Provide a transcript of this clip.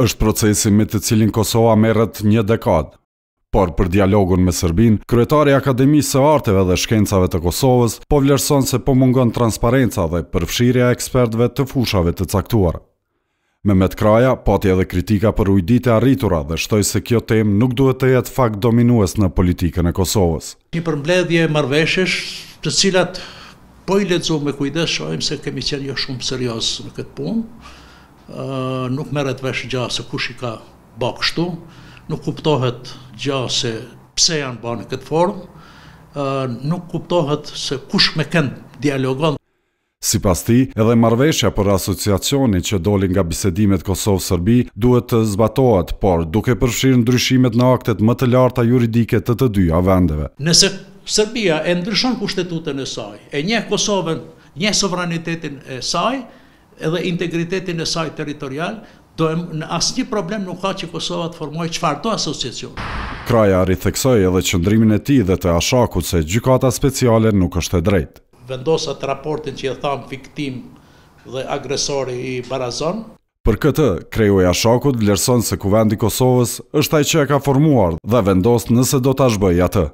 është procesi me të cilin Kosova merret një dekadë. Por për dialogun me Serbin, kryetari i Akademisë së Arteve dhe Shkencave të Kosovës po vlerëson se po mungon transparenca dhe përfshirja e ekspertëve të fushave të Me Mehmet Kraja pati edhe kritika për ujditë e arritura dhe shtoi se kjo temë nuk duhet të jetë fakt dominues në politikën e Kosovës. Një përmbledhje marveshesh të cilat po i lexojmë me kujdes, shohim se kemi qenë jo shumë serioz në këtë punë, nuk meret vesh gja se kush i ka bakështu, nuk kuptohet gja se pse janë ba në këtë formë, nuk kuptohet se kush me këndë dialogon. Si pas ti, edhe marveshja për asociacioni që dolin nga bisedimet Kosovë-Sërbi duhet të zbatohet, por duke përshirë ndryshimet në aktet më të larta juridike të të dyja vendeve. Nëse Sërbia e ndryshon kushtetutën e saj, e një Kosovën, një sovranitetin e saj, edhe integritetin e saj teritorial, do në asë një problem nuk ka që Kosova të formuaj qëfar të asociacion. Kraja arit theksoj edhe qëndrimin e ti dhe të ashaku se gjykata speciale nuk është e drejt. Vendosat raportin që e thamë fiktim dhe agresori i barazon. Për këtë, kreju e ashakut lërson se kuvendi Kosovës është taj që e ka formuar dhe vendos nëse do të ashbëj atë.